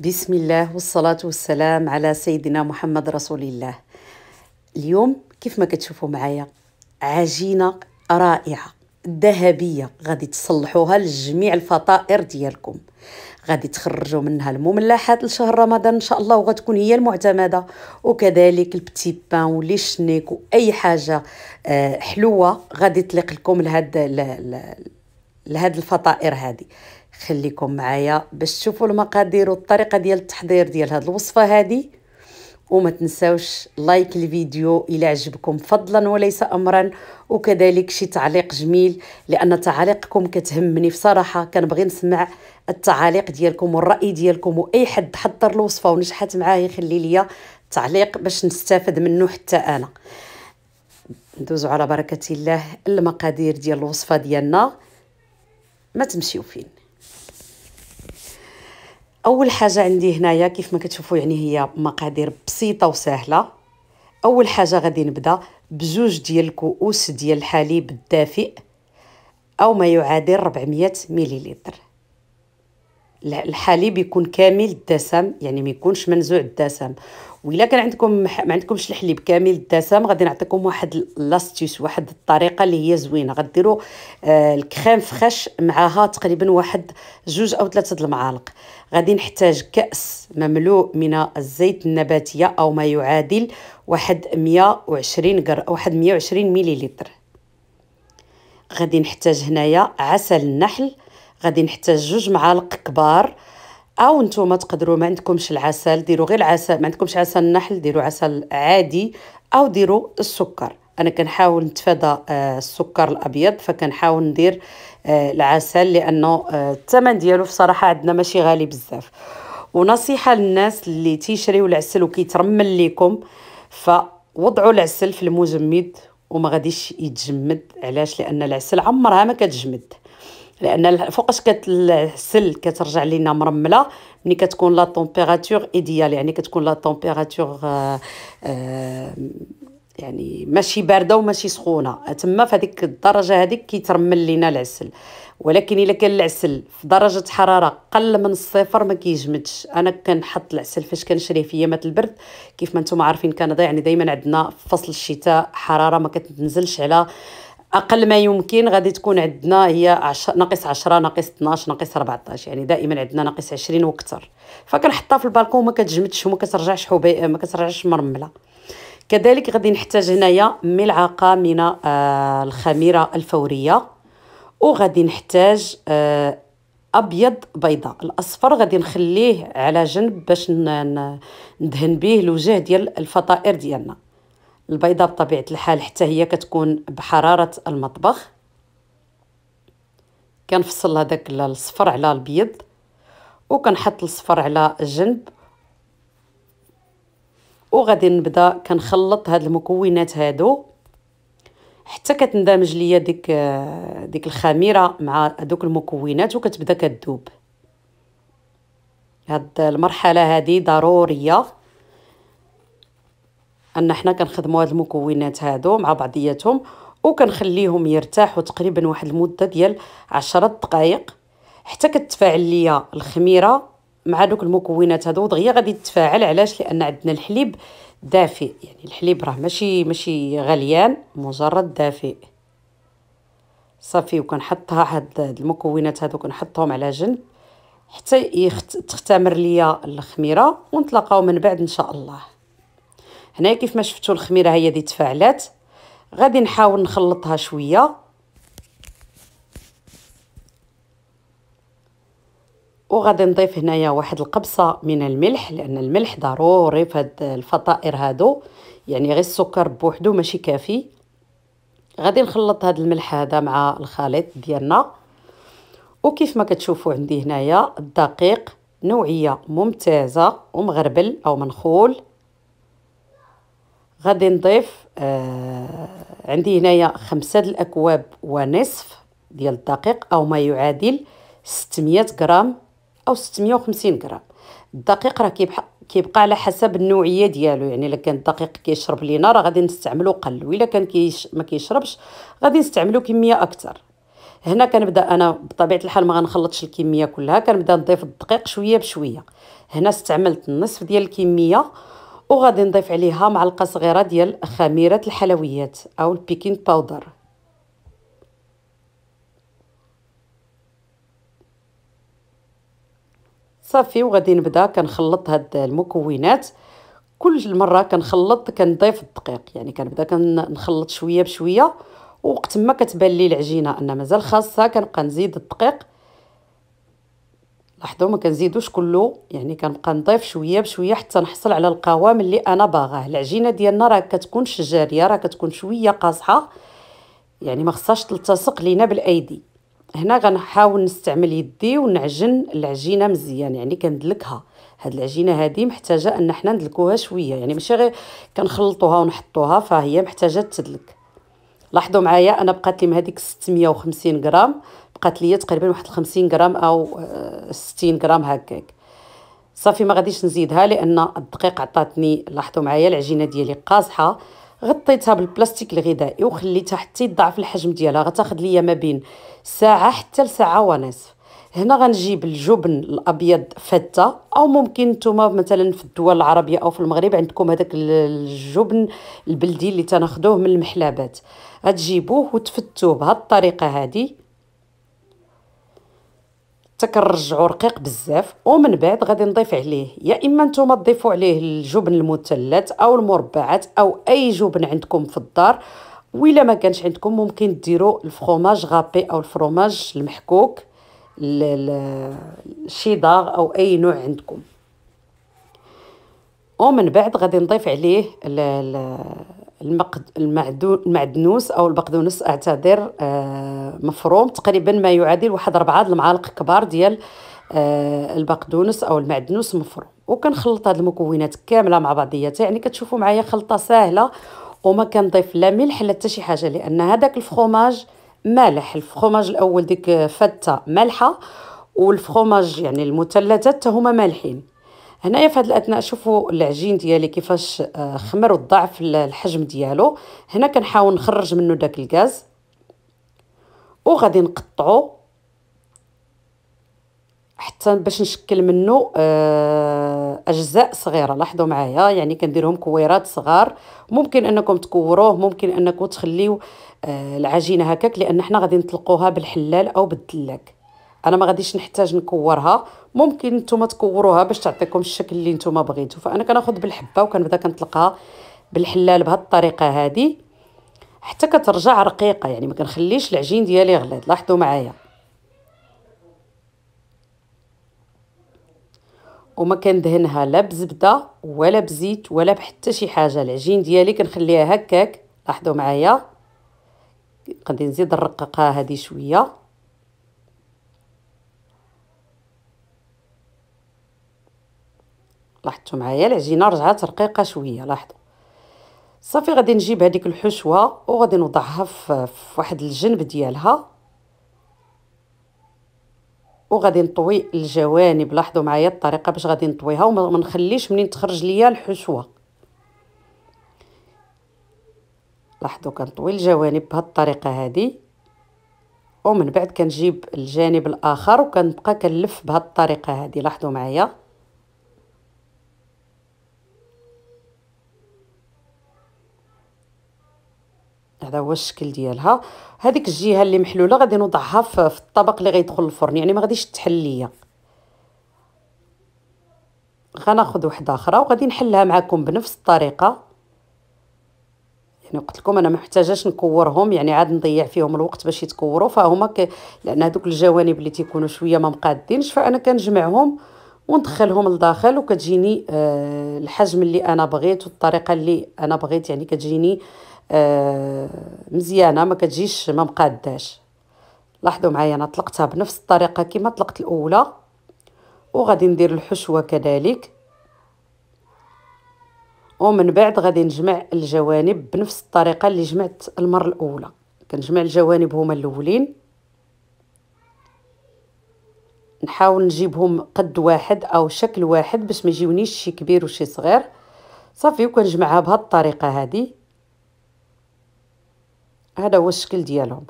بسم الله والصلاة والسلام على سيدنا محمد رسول الله اليوم كيف ما كتشوفوا معايا عجينة رائعة ذهبيه غادي تصلحوها لجميع الفطائر ديالكم غادي تخرجوا منها المملحات لشهر رمضان ان شاء الله وغتكون هي المعتمده وكذلك البتي بان ولي شنيك واي حاجه آه، حلوه غادي تليق لكم لهاد لهاد الفطائر هذه خليكم معايا باش تشوفوا المقادير والطريقه ديال التحضير ديال هاد الوصفه هذه وما تنساوش لايك الفيديو إلى عجبكم فضلا وليس أمرا وكذلك شي تعليق جميل لأن تعاليقكم كتهمني بصراحة كنبغي نسمع التعاليق ديالكم والرأي ديالكم وأي حد حضر الوصفة ونجحت معاه يخلي ليا تعليق باش نستافد منه حتى أنا ندوزو على بركة الله المقادير ديال الوصفة ديالنا ما تمشيو فين اول حاجه عندي هنايا كيف ما كتشوفوا يعني هي مقادير بسيطه وسهله اول حاجه غادي نبدا بجوج ديال الكؤوس ديال الحليب الدافئ او ما يعادل 400 مليلتر الحليب يكون كامل الدسم يعني ما يكونش منزوع الدسم وإلا كان عندكم ما عندكمش الحليب كامل الدسم غادي نعطيكم واحد لاستيس واحد الطريقه اللي هي زوينه غديروا آه الكريم فخاش معها تقريبا واحد جوج او ثلاثه المعالق غادي نحتاج كاس مملوء من الزيت النباتيه او ما يعادل واحد 120 جر واحد 120 مليلتر غادي نحتاج هنايا عسل النحل غادي نحتاج جوج معالق كبار او نتوما تقدروا ما عندكمش العسل ديروا غير العسل ما عندكمش عسل النحل ديروا عسل عادي او ديروا السكر انا كنحاول نتفادى آه، السكر الابيض فكنحاول ندير آه، العسل لانه آه، الثمن ديالو بصراحه عندنا ماشي غالي بزاف ونصيحه للناس اللي تيشريو العسل وكيترمل ليكم فوضعوا العسل في المجمد وما غاديش يتجمد علاش لان العسل عمرها ما كتجمد لان فوقاش السل كترجع لينا مرمله ملي كتكون لا طومبيراتور ايديال يعني كتكون لا طومبيراتور آه، آه، يعني ماشي بارده وماشي سخونه تما فهاديك الدرجه هذيك كيترمل لينا العسل ولكن الا كان العسل في درجه حراره قل من الصفر ما كيجمدش انا كنحط العسل فاش كنشريه في يامات البرد كيف ما نتوما عارفين كندا يعني دائما عندنا فصل الشتاء حراره ما كتنزلش على اقل ما يمكن غادي تكون عندنا هي عش... ناقص 10 ناقص 12 ناقص 14 يعني دائما عندنا ناقص 20 واكثر فكنحطها في البالكون وما كتجمدش وما كترجعش حبي ما كترجعش مرمله كذلك غادي نحتاج هنايا ملعقه من آه، الخميره الفوريه وغادي نحتاج آه، ابيض بيضاء الاصفر غادي نخليه على جنب باش ندهن به الوجه ديال الفطائر ديالنا البيضه بطبيعه الحال حتى هي كتكون بحراره المطبخ كنفصل هذاك الصفر على البيض وكنحط الصفر على الجنب وغادي نبدا كنخلط هاد المكونات هادو حتى كتندمج ليا ديك ديك الخميره مع هذوك المكونات وكتبدا كتذوب هاد المرحله هذه ضروريه ان حنا كنخدموا هاد المكونات هادو مع بعضياتهم وكنخليهم يرتاحوا تقريبا واحد المده ديال 10 دقائق حتى كتفاعل ليا الخميره مع دوك المكونات هادو دغيا غادي تتفاعل علاش لان عندنا الحليب دافئ يعني الحليب راه ماشي ماشي غليان مجرد دافئ صافي وكنحطها هاد المكونات هادو كنحطهم على جنب حتى يخت... تختمر ليا الخميره ونتلاقاو من بعد ان شاء الله هنا كيف ما شفتوا الخميره هي دي تفاعلات غادي نحاول نخلطها شويه وغادي نضيف هنايا واحد القبصه من الملح لان الملح ضروري في هاد الفطائر هادو يعني غير السكر بوحدو ماشي كافي غادي نخلط هاد الملح هذا مع الخليط ديالنا وكيف ما كتشوفوا عندي هنايا الدقيق نوعيه ممتازه ومغربل او منخول غادي نضيف آه عندي هنايا خمسة الأكواب ونصف ديال الدقيق أو ما يعادل 600 غرام أو 650 غرام الدقيق راه كيبقى كيبقى على حسب النوعيه ديالو يعني الا كان الدقيق كيشرب لينا راه غادي نستعملو قل وإلا كان كيش ما كيشربش غادي نستعملو كميه اكثر هنا كنبدا انا بطبيعه الحال ما غنخلطش الكميه كلها كنبدا نضيف الدقيق شويه بشويه هنا استعملت النصف ديال الكميه وغادي نضيف عليها معلقه صغيره ديال خميره الحلويات او البيكين باودر صافي وغادي نبدا كنخلط هاد المكونات كل مره كنخلط كنضيف الدقيق يعني كنبدا كنخلط شويه بشويه وقت ما كتبان لي العجينه ان مازال خاصها كنبقى نزيد الدقيق لاحظوا ما كنزيدوش كله يعني كنبقى نضيف شويه بشويه حتى نحصل على القوام اللي انا باغاه العجينه ديالنا راه كتكون شجاريه راه كتكون شويه قاصحه يعني ما خصهاش تلتصق لينا بالايدي هنا غنحاول نستعمل يدي ونعجن العجينه مزيان يعني كندلكها هاد العجينه هادي محتاجه ان حنا ندلكوها شويه يعني ماشي غير كنخلطوها ونحطوها فهي محتاجه تدلك لاحظوا معايا انا بقات لي هذيك 650 غرام بقات ليا تقريبا واحد 50 غرام او 60 آه، غرام هكاك صافي ما غاديش نزيدها لان الدقيق عطاتني لاحظوا معايا العجينه ديالي قاصحه غطيتها بالبلاستيك الغذائي وخليتها حتى يضعف الحجم ديالها غتاخذ ليا ما بين ساعه حتى لساعه ونصف هنا غنجيب الجبن الابيض فته او ممكن نتوما مثلا في الدول العربيه او في المغرب عندكم هذاك الجبن البلدي اللي تناخذوه من المحلابات غتجيبوه وتفتوه بهاد الطريقه هذه حتى كنرجعو رقيق بزاف ومن بعد غادي نضيف عليه يا اما نتوما تضيفوا عليه الجبن المثلث او المربعات او اي جبن عندكم في الدار وإلا ما كانش عندكم ممكن ديروا الفرomage غابي او الفروماج المحكوك الشيدار او اي نوع عندكم ومن بعد غادي نضيف عليه المعدنوس او البقدونس اعتذر آه، مفروم تقريبا ما يعادل واحد ربعة المعالق كبار ديال آه، البقدونس او المعدنوس مفروم وكنخلط هاد المكونات كامله مع بعضياتها يعني كتشوفوا معايا خلطه سهله وما كنضيف لا ملح لا حتى شي حاجه لان هذاك الفخوماج مالح الفخوماج الاول ديك فته مالحه والفخوماج يعني المثلثات حتى هما مالحين هنايا في هاد الاثناء شوفوا العجين ديالي كيفاش آه، خمر وضعف الحجم ديالو هنا كنحاول نخرج منه داك الغاز وغادي نقطعو حتى باش نشكل منه آه، اجزاء صغيره لاحظوا معايا يعني كنديرهم كويرات صغار ممكن انكم تكوروه ممكن انكم تخليو آه، العجينه هكاك لان حنا غادي نطلقوها بالحلال او بالدلاك انا ما غاديش نحتاج نكورها ممكن نتوما تكوروها باش تعطيكم الشكل اللي نتوما بغيتو فانا كناخذ بالحبه وكنبدا كنطلقها بالحلال بهذه الطريقه هذه حتى كترجع رقيقه يعني ما كنخليش العجين ديالي غليظ لاحظوا معايا وما كندهنها لا بزبده ولا بزيت ولا بحتى شي حاجه العجين ديالي كنخليها هكاك لاحظوا معايا غادي نزيد نرققها هذه شويه لاحظتوا معايا العجينه رجعت رقيقه شويه لاحظوا صافي غادي نجيب هذيك الحشوه وغادي نوضعها في واحد الجنب ديالها وغادي نطوي الجوانب لاحظوا معايا الطريقه باش غادي نطويها وما نخليش منين تخرج ليا الحشوه لاحظوا كنطوي الجوانب بهذه الطريقه هذه ومن بعد كنجيب الجانب الاخر وكنبقى كنلف بهذه الطريقه هذه لاحظوا معايا هذا هو الشكل ديالها هذيك الجهه اللي محلوله غادي نوضعها في الطبق اللي غيدخل الفرن يعني ما غاديش تحل ليا غناخذ وحده اخرى وغادي نحلها معكم بنفس الطريقه يعني قلت لكم انا ما محتاجاش نكورهم يعني عاد نضيع فيهم الوقت باش يتكوروا فهما ك... لان هذوك الجوانب اللي تيكونوا شويه ما مقادينش فانا كنجمعهم وندخلهم لداخل وكتجيني آه الحجم اللي انا بغيت والطريقه اللي انا بغيت يعني كتجيني آه آه مزيانه ما كتجيش ما مقاداش لاحظوا معايا انا طلقتها بنفس الطريقه كما طلقت الاولى وغادي ندير الحشوه كذلك ومن بعد غادي نجمع الجوانب بنفس الطريقه اللي جمعت المره الاولى كنجمع الجوانب هما الاولين نحاول نجيبهم قد واحد او شكل واحد باش ما يجيونيش شي كبير وشي صغير صافي وكنجمعها بهاد الطريقه هذه هذا هو الشكل ديالهم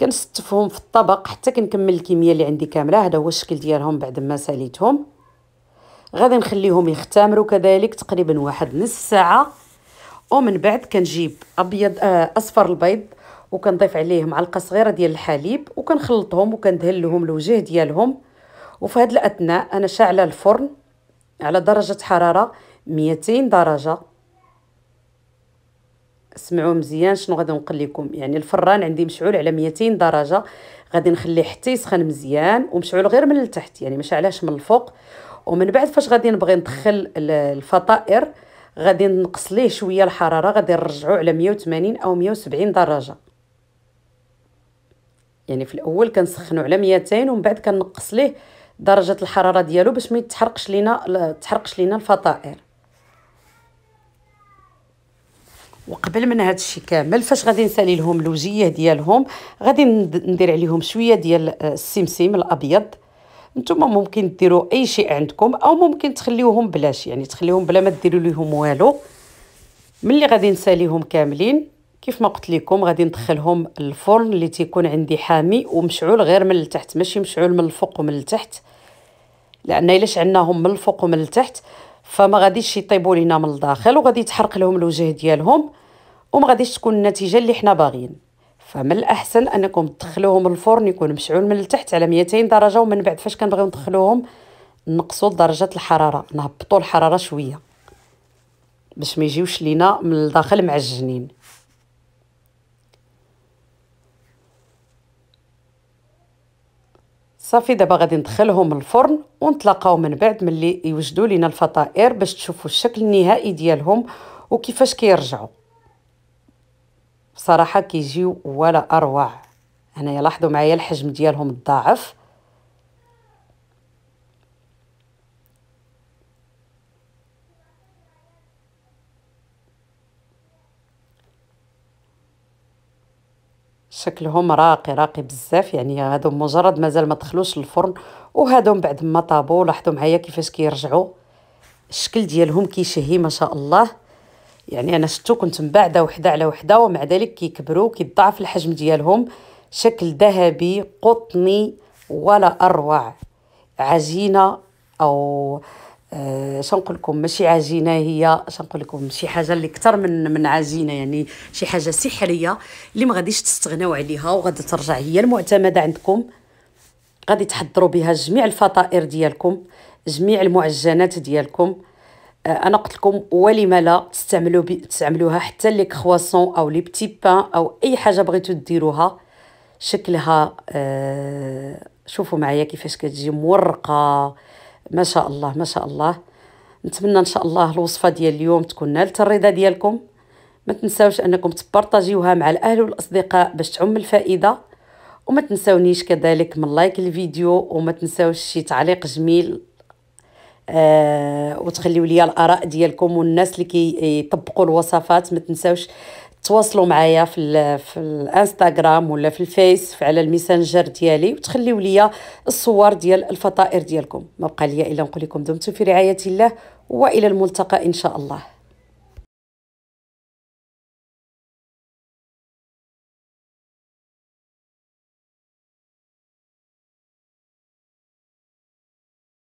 كنستفهم في الطبق حتى كنكمل الكميه اللي عندي كامله هذا هو الشكل ديالهم بعد ما ساليتهم غادي نخليهم يختمروا كذلك تقريبا واحد نص ساعه ومن بعد كنجيب ابيض آه، اصفر البيض وكنضيف عليه معلقه صغيره ديال الحليب وكنخلطهم وكندهن لهم الوجه ديالهم وفي هذه الاثناء انا شاعله الفرن على درجه حراره 200 درجه سمعوا مزيان شنو غادي نقول لكم يعني الفران عندي مشعول على 200 درجه غادي نخليه حتى يسخن مزيان ومشعول غير من التحت يعني ما علاش من الفوق ومن بعد فاش غادي نبغي ندخل الفطائر غادي نقص ليه شويه الحراره غادي نرجعو على 180 او 170 درجه يعني في الاول كنسخنو على 200 ومن بعد كنقص ليه درجه الحراره ديالو باش ما يتحرقش لينا تحرقش لينا الفطائر وقبل من هذا الشيء كامل فاش غادي نسالي لهم الوجيه ديالهم غادي ندير عليهم شويه ديال آه، السمسم الابيض نتوما ممكن ديروا اي شيء عندكم او ممكن تخليوهم بلاش يعني تخليوهم بلا ما ديروا ليهم والو ملي غادي نساليهم كاملين كيف ما قلت لكم غادي ندخلهم الفرن اللي تيكون عندي حامي ومشعول غير من التحت ماشي مشعول من الفوق ومن التحت لان الا شعلناهم من الفوق ومن التحت فما غاديش يطيبوا لينا من الداخل وغادي يتحرق لهم الوجه ديالهم وما غاديش تكون النتيجه اللي حنا باغيين فمن الاحسن انكم تدخلوهم الفرن يكون مشعول من التحت على 200 درجه ومن بعد فاش كنبغيو ندخلوهم نقصوا درجه الحراره نهبطوا الحراره شويه باش ما يجيوش لينا من الداخل معجنين صافي دابا غادي ندخلهم الفرن ونتلاقاو من بعد ملي يوجدوا لينا الفطائر باش تشوفوا الشكل النهائي ديالهم وكيفاش كيرجعوا بصراحه كيجيو ولا اروع هنايا لاحظوا معايا الحجم ديالهم تضاعف شكلهم راقي راقي بزاف يعني هادو مجرد مازال ما دخلوش الفرن وهادو بعد ما طابو لاحظوا معايا كيفاش كيرجعوا الشكل ديالهم كيشهي ما شاء الله يعني انا شفتو كنت مبعده وحده على وحده ومع ذلك كيكبروا كيضاعف الحجم ديالهم شكل ذهبي قطني ولا اروع عجينه او أه شنقول لكم ماشي عجينه هي شنقول لكم شي حاجه اللي اكثر من من عجينه يعني شي حاجه سحريه اللي ما غاديش تستغناو عليها وغادي ترجع هي المعتمده عندكم غادي تحضروا بها جميع الفطائر ديالكم جميع المعجنات ديالكم أه انا قلت لكم ولما لا تستعملوا تستعملوها حتى لي كرواسون او لي بتي بان او اي حاجه بغيتو ديروها شكلها أه شوفوا معايا كيفاش كتجي مورقه ما شاء الله ما شاء الله نتمنى ان شاء الله الوصفه ديال اليوم تكون نالت الرضا ديالكم ما تنساوش انكم تبارطاجيوها مع الاهل والاصدقاء باش تعم الفائده وما تنساونيش كذلك من لايك الفيديو وما تنساوش شي تعليق جميل آه وتخليو ليا الاراء ديالكم والناس اللي كيطبقوا الوصفات ما تنساوش تواصلوا معايا في الـ في الانستغرام ولا في الفيس على الميسنجر ديالي وتخليو ليا الصور ديال الفطائر ديالكم ما بقى ليا الا نقول لكم دمتم في رعايه الله والى الملتقى ان شاء الله